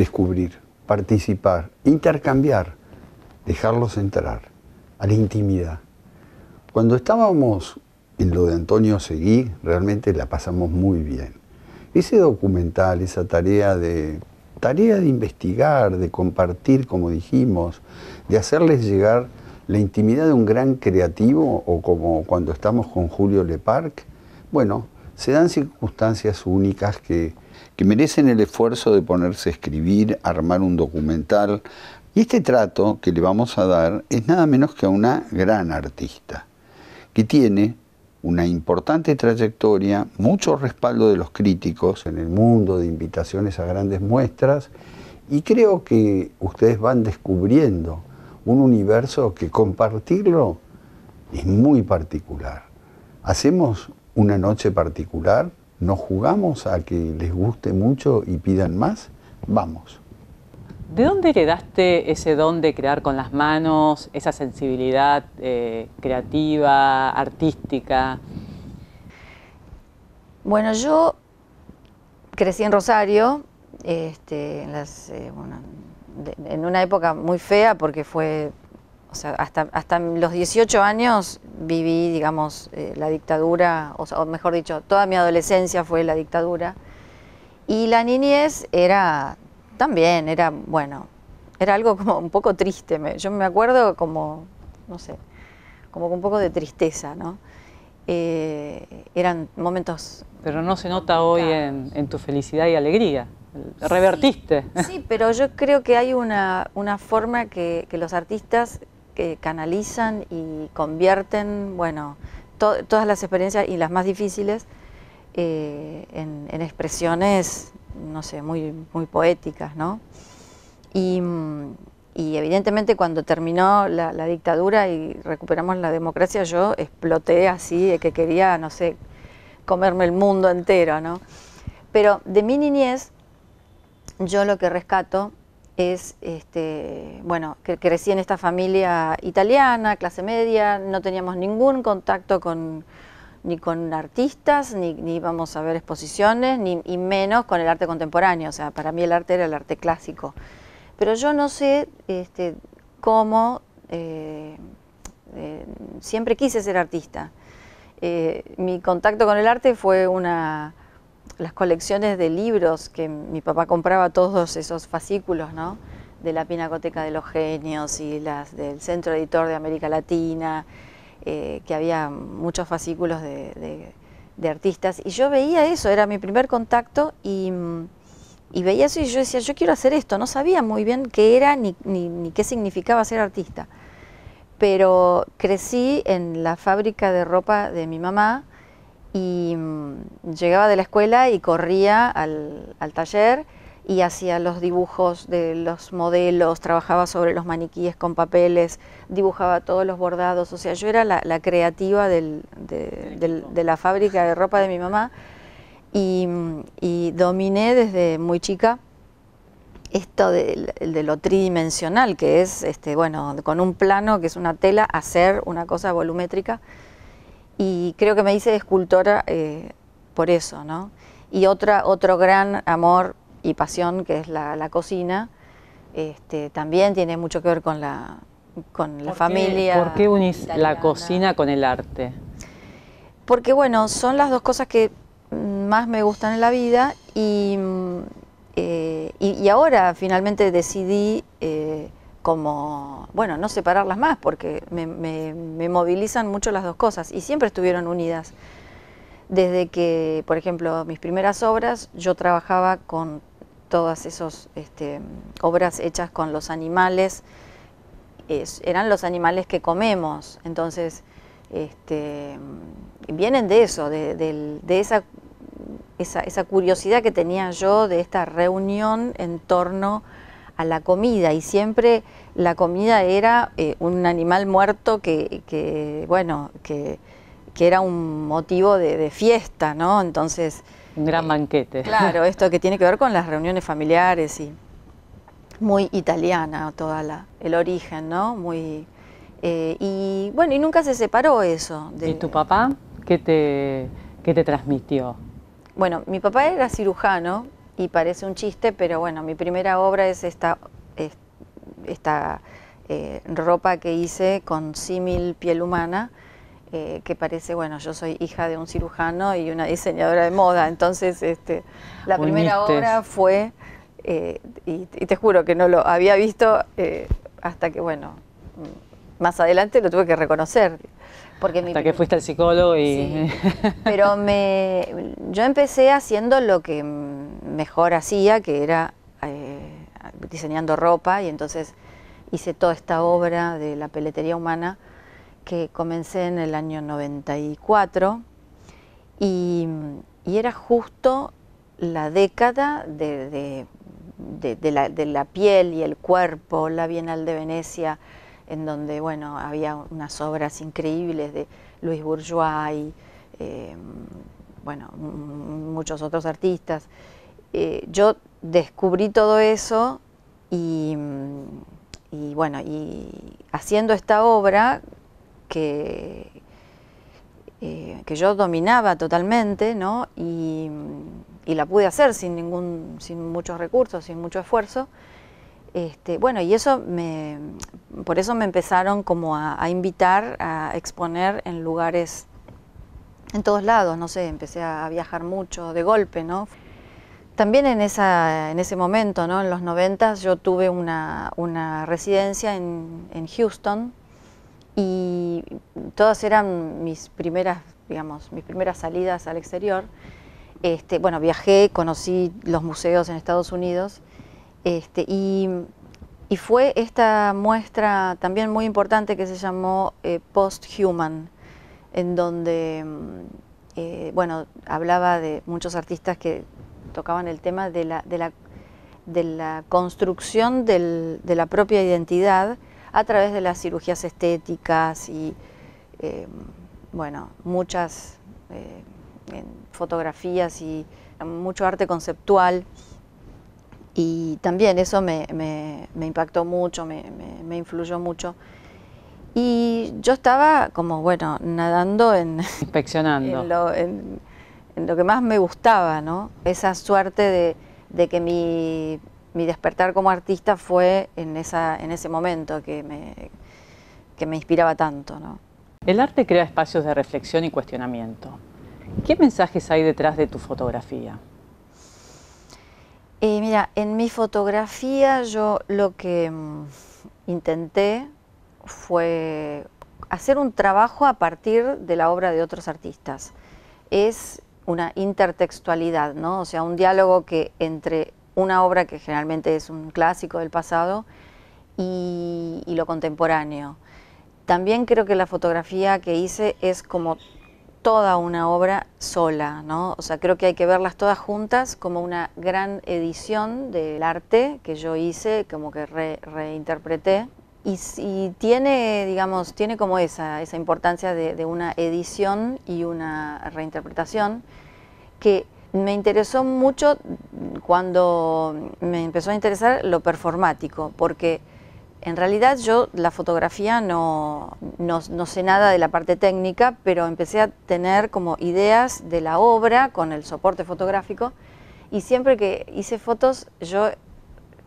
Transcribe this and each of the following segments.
descubrir, participar, intercambiar, dejarlos entrar a la intimidad. Cuando estábamos en lo de Antonio Seguí, realmente la pasamos muy bien. Ese documental, esa tarea de tarea de investigar, de compartir, como dijimos, de hacerles llegar la intimidad de un gran creativo o como cuando estamos con Julio Leparc, bueno, se dan circunstancias únicas que que merecen el esfuerzo de ponerse a escribir, armar un documental. Y este trato que le vamos a dar es nada menos que a una gran artista, que tiene una importante trayectoria, mucho respaldo de los críticos en el mundo de invitaciones a grandes muestras y creo que ustedes van descubriendo un universo que compartirlo es muy particular. Hacemos una noche particular ¿No jugamos a que les guste mucho y pidan más? Vamos. ¿De dónde heredaste ese don de crear con las manos, esa sensibilidad eh, creativa, artística? Bueno, yo crecí en Rosario, este, eh, en una época muy fea porque fue hasta, hasta los 18 años viví, digamos, eh, la dictadura, o, mejor dicho, toda mi adolescencia fue la dictadura. Y la niñez era también, era, bueno, era algo como un poco triste. yo me acuerdo como, no sé, como con un poco de tristeza, ¿no? Eh, eran momentos... Pero no se nota hoy en, tu felicidad y alegría revertiste. Sí, pero yo creo que hay una, forma que, que, los artistas que canalizan y convierten, bueno, todas las experiencias y las más difíciles eh, en, expresiones, no sé, muy, muy poéticas, ¿no? Y, evidentemente cuando terminó la, la, dictadura y recuperamos la democracia, yo exploté así de que quería, no sé, comerme el mundo entero, ¿no? Pero de mi niñez, yo lo que rescato es, este, bueno, crecí en esta familia italiana, clase media, no teníamos ningún contacto con ni con artistas, ni, íbamos a ver exposiciones, ni, y menos con el arte contemporáneo. O sea, para mí el arte era el arte clásico. Pero yo no sé este, cómo eh, eh, siempre quise ser artista. Eh, mi contacto con el arte fue una, las colecciones de libros que mi papá compraba, todos esos fascículos, ¿no? De la Pinacoteca de los Genios y las del Centro Editor de América Latina, eh, que había muchos fascículos de, artistas. Y yo veía eso, era mi primer contacto mm, y, veía eso y yo decía, yo quiero hacer esto. No sabía muy bien qué era ni qué significaba ser artista. Pero crecí en la fábrica de ropa de mi mamá, y mm, llegaba de la escuela y corría al, taller y hacía los dibujos de los modelos, trabajaba sobre los maniquíes con papeles, dibujaba todos los bordados, o sea, yo era la, creativa de, la fábrica de ropa de mi mamá y, mm, dominé desde muy chica esto de, de, lo tridimensional, que es, este, bueno, con un plano que es una tela, hacer una cosa volumétrica y creo que me hice escultora eh, por eso, ¿no? Y otra, otro gran amor y pasión que es la, cocina, este, también tiene mucho que ver con la, con la familia. ¿Por qué unís la cocina con el arte? Porque bueno, son las dos cosas que más me gustan en la vida y, mm, eh, ahora finalmente decidí eh, como, bueno, no separarlas más, porque me, movilizan mucho las dos cosas y siempre estuvieron unidas. Desde que, por ejemplo, mis primeras obras, yo trabajaba con todas esas este, obras hechas con los animales, eran los animales que comemos, entonces este, vienen de eso, de, esa, curiosidad que tenía yo de esta reunión en torno a la comida y siempre la comida era eh, un animal muerto que, bueno, que, era un motivo de, fiesta, ¿no? Entonces... Un gran eh, banquete. claro, esto que tiene que ver con las reuniones familiares y muy italiana toda la, el origen, ¿no? Muy eh, y bueno y nunca se separó eso. De, ¿Y tu papá qué te qué te transmitió? Bueno, mi papá era cirujano y parece un chiste, pero bueno, mi primera obra es esta, esta eh, ropa que hice con símil piel humana, eh, que parece, bueno, yo soy hija de un cirujano y una diseñadora de moda, entonces este, la primera obra fue, eh, y, te juro que no lo había visto hasta que, bueno, más adelante lo tuve que reconocer. Porque hasta que fuiste al psicólogo y... pero me, yo empecé haciendo lo que mejor hacía, que era eh, diseñando ropa, y entonces hice toda esta obra de la peletería humana que comencé en el año 94 y, era justo la década de, la, piel y el cuerpo, la Bienal de Venecia, en donde había unas obras increíbles de Luis Bourgeois y eh, muchos otros artistas. Eh, yo descubrí todo eso mm, y, bueno, y haciendo esta obra que, eh, que yo dominaba totalmente, ¿no? Mm, y, la pude hacer sin ningún, sin muchos recursos, sin mucho esfuerzo. Este, bueno, y eso me, por eso me empezaron como a, a invitar a exponer en lugares en todos lados, no sé, empecé a viajar mucho de golpe, ¿no? También en, esa, en ese momento, en los 90, yo tuve una, residencia en, Houston y todas eran mis primeras, digamos, mis primeras salidas al exterior. Este, bueno, viajé, conocí los museos en Estados Unidos este, y, fue esta muestra también muy importante que se llamó eh, Post-Human, en donde, mm, eh, bueno, hablaba de muchos artistas que tocaban el tema de la, de la, construcción de la propia identidad a través de las cirugías estéticas y, eh, bueno, muchas eh, fotografías y mucho arte conceptual. Y también eso me, impactó mucho, me, influyó mucho. Y yo estaba como, bueno, nadando en... Inspeccionando. en, lo que más me gustaba, Esa suerte de, que mi, despertar como artista fue en, ese momento que me, inspiraba tanto, El arte crea espacios de reflexión y cuestionamiento. ¿Qué mensajes hay detrás de tu fotografía? Eh, mira, en mi fotografía yo lo que mm, intenté fue hacer un trabajo a partir de la obra de otros artistas. Es una intertextualidad, ¿no? O sea, un diálogo que entre una obra que generalmente es un clásico del pasado y, lo contemporáneo. También creo que la fotografía que hice es como toda una obra sola, ¿no? O sea, creo que hay que verlas todas juntas como una gran edición del arte que yo hice, como que reinterpreté. Y, tiene, digamos, tiene como esa, esa importancia de, una edición y una reinterpretación que me interesó mucho cuando me empezó a interesar lo performático, porque en realidad yo la fotografía no, no, no sé nada de la parte técnica, pero empecé a tener como ideas de la obra con el soporte fotográfico y siempre que hice fotos yo,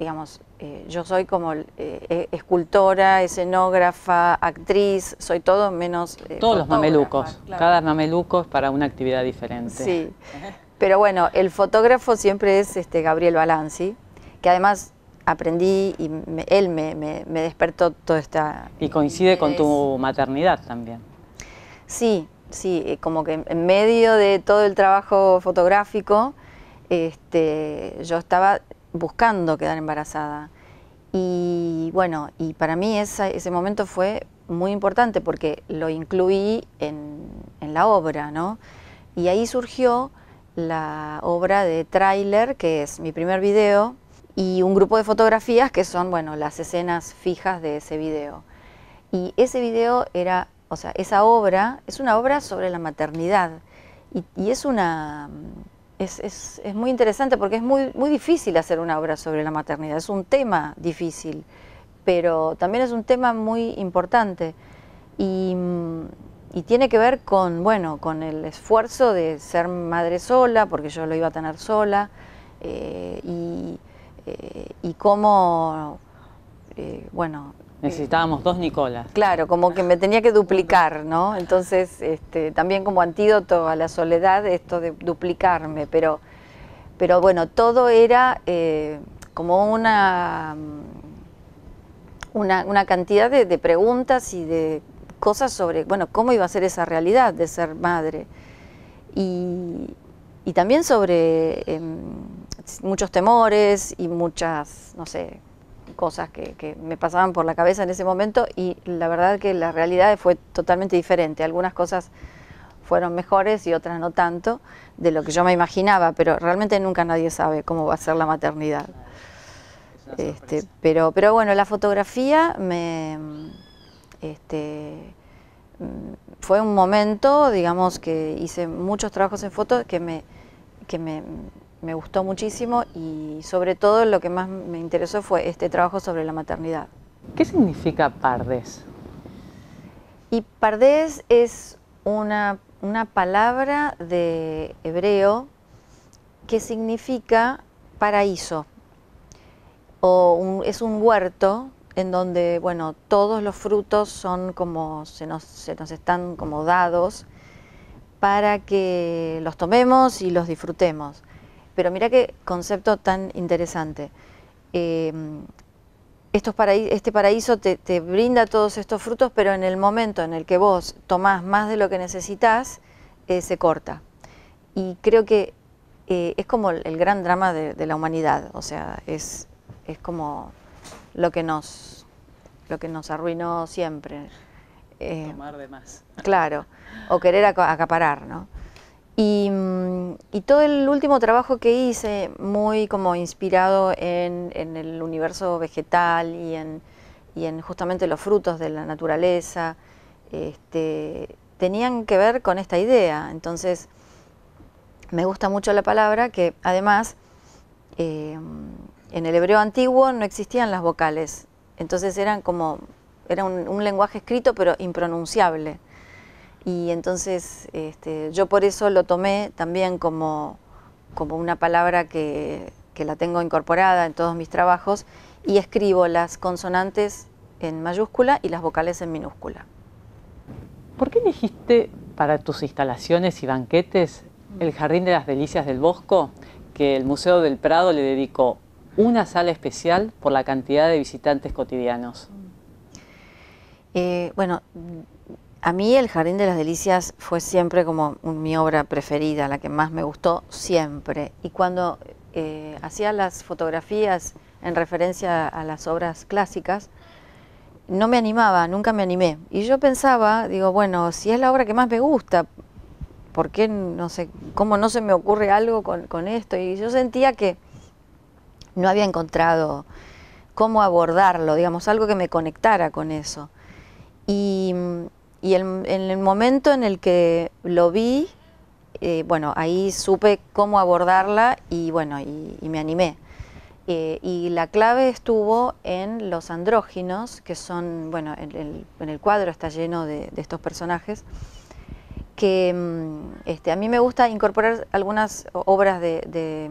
digamos, eh, yo soy como eh, e, escultora, escenógrafa, actriz, soy todo menos... Eh, Todos los mamelucos, cada mameluco es para una actividad diferente. Sí, pero bueno, el fotógrafo siempre es este, Gabriel Balanzi, que además aprendí y él me, me, despertó toda esta... Y coincide con tu maternidad también. Sí, sí, como que en medio de todo el trabajo fotográfico, este, yo estaba buscando quedar embarazada. Y bueno, y para mí ese momento fue muy importante porque lo incluí en, la obra, ¿no? Y ahí surgió la obra de Trailer, que es mi primer video, y un grupo de fotografías que son, bueno, las escenas fijas de ese video. Y ese video era, o sea, esa obra es una obra sobre la maternidad y, y es una es, es, es, muy interesante porque es muy, muy difícil hacer una obra sobre la maternidad, es un tema difícil, pero también es un tema muy importante y, mm, tiene que ver con, bueno, con el esfuerzo de ser madre sola, porque yo lo iba a tener sola, eh, eh, y, cómo, eh, bueno, Necesitábamos dos Nicolas. Claro, como que me tenía que duplicar, ¿no? Entonces, este, también como antídoto a la soledad, esto de duplicarme, pero, pero bueno, todo era eh, como mm, una, una, cantidad de, preguntas y de cosas sobre, bueno, cómo iba a ser esa realidad de ser madre. Y, y también sobre em, muchos temores y muchas, no sé, cosas que, que, me pasaban por la cabeza en ese momento y la verdad que la realidad fue totalmente diferente. Algunas cosas fueron mejores y otras no tanto de lo que yo me imaginaba, pero realmente nunca nadie sabe cómo va a ser la maternidad. Este, pero, pero bueno, la fotografía me, este, mm, fue un momento, digamos, que hice muchos trabajos en fotos que me, que me me gustó muchísimo y sobre todo lo que más me interesó fue este trabajo sobre la maternidad. ¿Qué significa Pardes? Y Pardes es una, palabra de hebreo que significa paraíso o es un huerto en donde, bueno, todos los frutos son como, se nos, se nos están como dados para que los tomemos y los disfrutemos. Pero mira qué concepto tan interesante. Eh, este paraíso te, brinda todos estos frutos, pero en el momento en el que vos tomás más de lo que necesitas, eh, se corta. Y creo que eh, es como el, gran drama de, la humanidad, o sea, es, como lo que, nos, lo que nos arruinó siempre. Tomar de más. Claro, o querer acaparar, ¿no? Mm, y, todo el último trabajo que hice, muy como inspirado en, el universo vegetal y en, justamente los frutos de la naturaleza, este, tenían que ver con esta idea. Entonces, me gusta mucho la palabra que además eh, en el hebreo antiguo no existían las vocales. Entonces eran como, era un lenguaje escrito pero impronunciable. Y entonces este, yo por eso lo tomé también como, como una palabra que, la tengo incorporada en todos mis trabajos y escribo las consonantes en mayúscula y las vocales en minúscula. ¿Por qué elegiste para tus instalaciones y banquetes el Jardín de las Delicias del Bosco, que el Museo del Prado le dedicó una sala especial por la cantidad de visitantes cotidianos? Eh, bueno, a mí el Jardín de las Delicias fue siempre como mi obra preferida, la que más me gustó siempre. Y cuando eh, hacía las fotografías en referencia a las obras clásicas, no me animaba, nunca me animé. Y yo pensaba, digo, bueno, si es la obra que más me gusta, ¿por qué no sé, cómo no se me ocurre algo con, con esto? Y yo sentía que no había encontrado cómo abordarlo, digamos, algo que me conectara con eso. Y mm, y en el momento en el que lo vi, eh, bueno, ahí supe cómo abordarla y bueno, y, me animé. Eh, y la clave estuvo en los andróginos, que son, bueno, en el, cuadro está lleno de, estos personajes, que mm, este, a mí me gusta incorporar algunas obras de,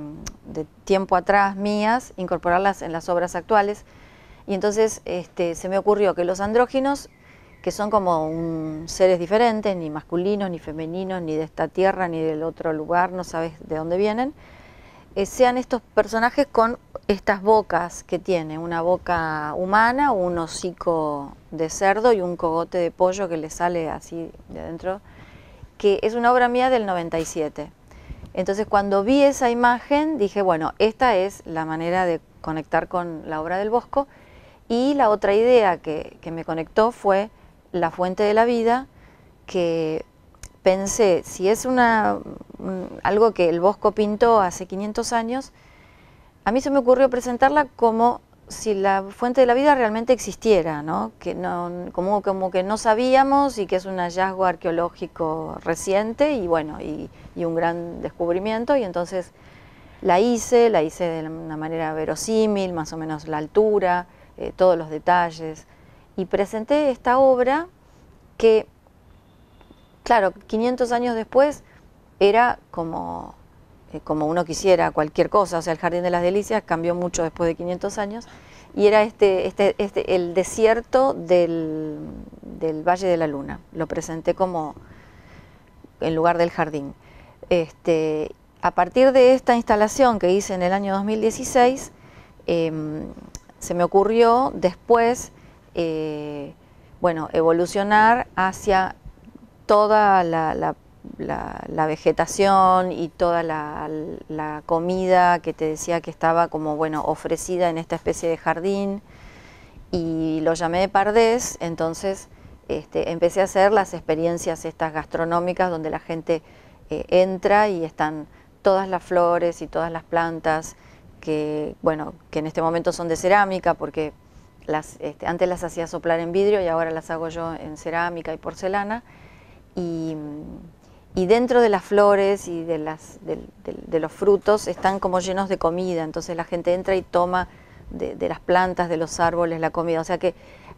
tiempo atrás mías, incorporarlas en las obras actuales, y entonces este, se me ocurrió que los andróginos que son como seres diferentes, ni masculinos, ni femeninos, ni de esta tierra, ni del otro lugar, no sabes de dónde vienen, eh, sean estos personajes con estas bocas que tienen, una boca humana, un hocico de cerdo y un cogote de pollo que le sale así de adentro, que es una obra mía del 97. Entonces cuando vi esa imagen dije, bueno, esta es la manera de conectar con la obra del Bosco y la otra idea que, que me conectó fue la fuente de la vida, que pensé, si es una, algo que el Bosco pintó hace 500 años, a mí se me ocurrió presentarla como si la fuente de la vida realmente existiera, ¿no? como, como que no sabíamos y que es un hallazgo arqueológico reciente y bueno, y, un gran descubrimiento y entonces la hice, la hice de una manera verosímil, más o menos la altura, eh, todos los detalles, y presenté esta obra que, claro, 500 años después era como, eh, como uno quisiera, cualquier cosa, o sea, el Jardín de las Delicias cambió mucho después de 500 años, y era este, este, este el desierto del, Valle de la Luna, lo presenté como en lugar del jardín. Este, a partir de esta instalación que hice en el año 2016, em, se me ocurrió después eh, bueno, evolucionar hacia toda la, vegetación y toda la, comida que te decía que estaba como, bueno, ofrecida en esta especie de jardín y lo llamé Pardés, entonces este, empecé a hacer las experiencias estas gastronómicas donde la gente eh, entra y están todas las flores y todas las plantas que, bueno, que en este momento son de cerámica porque este, antes las hacía soplar en vidrio y ahora las hago yo en cerámica y porcelana. Y, dentro de las flores y de, los frutos están como llenos de comida, entonces la gente entra y toma de, las plantas, de los árboles, la comida. O sea que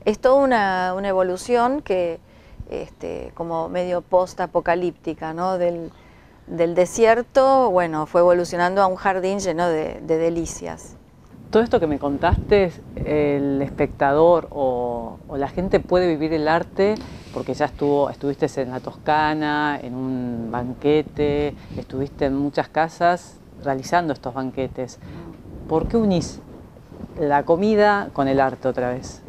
es toda una, evolución que, este, como medio post-apocalíptica, Del, del, desierto, bueno, fue evolucionando a un jardín lleno de delicias todo esto que me contaste, el espectador o, la gente puede vivir el arte porque ya estuvo, estuviste en la Toscana, en un banquete, estuviste en muchas casas realizando estos banquetes. ¿Por qué unís la comida con el arte otra vez?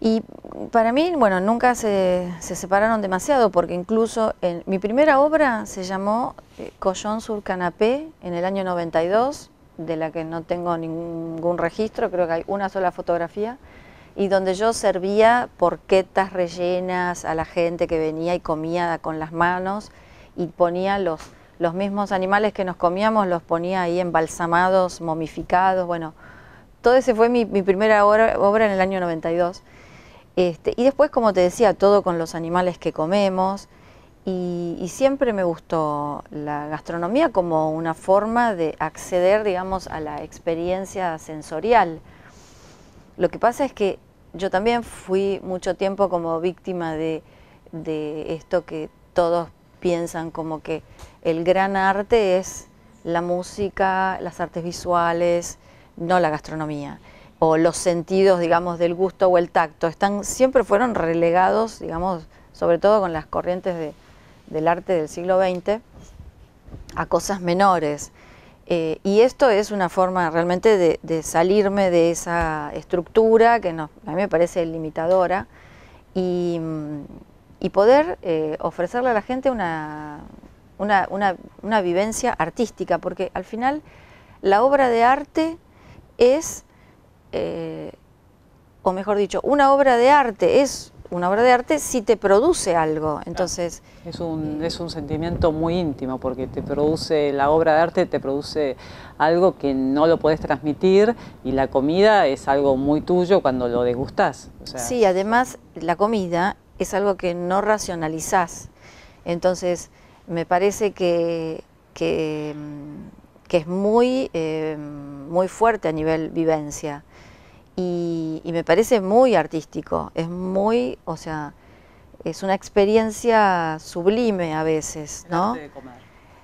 Y para mí, bueno, nunca se, separaron demasiado, porque incluso en, mi primera obra se llamó eh, Collón sur Canapé en el año 92, de la que no tengo ningún registro, creo que hay una sola fotografía, y donde yo servía porquetas rellenas a la gente que venía y comía con las manos y ponía los, mismos animales que nos comíamos, los ponía ahí embalsamados, momificados, bueno, todo ese fue mi, primera obra, en el año 92. Este, y después, como te decía, todo con los animales que comemos, y, siempre me gustó la gastronomía como una forma de acceder, digamos, a la experiencia sensorial. Lo que pasa es que yo también fui mucho tiempo como víctima de, de esto que todos piensan como que el gran arte es la música, las artes visuales, no la gastronomía o los sentidos, digamos, del gusto o el tacto, están, siempre fueron relegados, digamos, sobre todo con las corrientes de, del arte del siglo XX a cosas menores. Eh, y esto es una forma realmente de, salirme de esa estructura que a mí me parece limitadora y, poder eh, ofrecerle a la gente una, una, vivencia artística, porque al final la obra de arte es, eh, o mejor dicho, una obra de arte es una obra de arte si te produce algo. Entonces eh, es un, sentimiento muy íntimo porque te produce la obra de arte te produce algo que no lo podés transmitir y la comida es algo muy tuyo cuando lo degustás. sí, además la comida es algo que no racionalizás. Entonces me parece que, mm, es muy, eh, muy fuerte a nivel vivencia y, me parece muy artístico, es muy, o sea, es una experiencia sublime a veces, ¿no?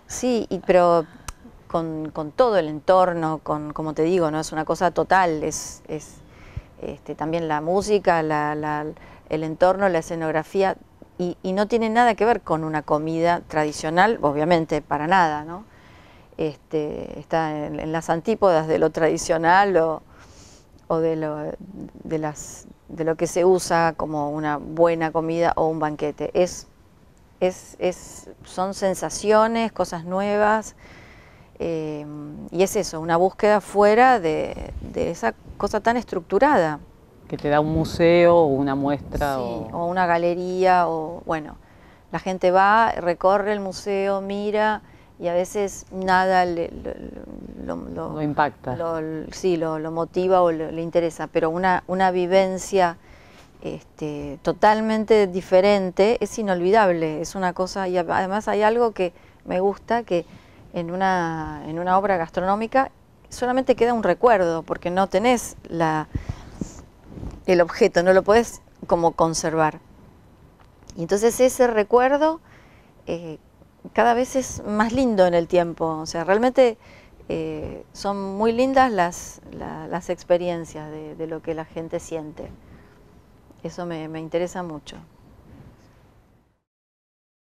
Sí, pero con, todo el entorno, con, como te digo, no es una cosa total, es, es este, también la música, el entorno, la escenografía, y, no tiene nada que ver con una comida tradicional, obviamente, para nada, ¿no? Este, está en, en las antípodas de lo tradicional o, o de lo, de, las, de lo que se usa como una buena comida o un banquete. Es, es, es son sensaciones, cosas nuevas, eh, y es eso, una búsqueda fuera de, esa cosa tan estructurada. Que te da un museo o una muestra. Sí, o... o una galería, o bueno, la gente va, recorre el museo, mira, y a veces nada lo, impacta. Lo, sí, lo, motiva o le, interesa, pero una, una vivencia este, totalmente diferente es inolvidable, es una cosa, y además hay algo que me gusta, que en una, en una obra gastronómica solamente queda un recuerdo, porque no tenés la, el objeto, no lo podés como conservar. Y entonces ese recuerdo... Eh, cada vez es más lindo en el tiempo, o sea, realmente eh, son muy lindas las, las experiencias de, de, lo que la gente siente. Eso me interesa mucho.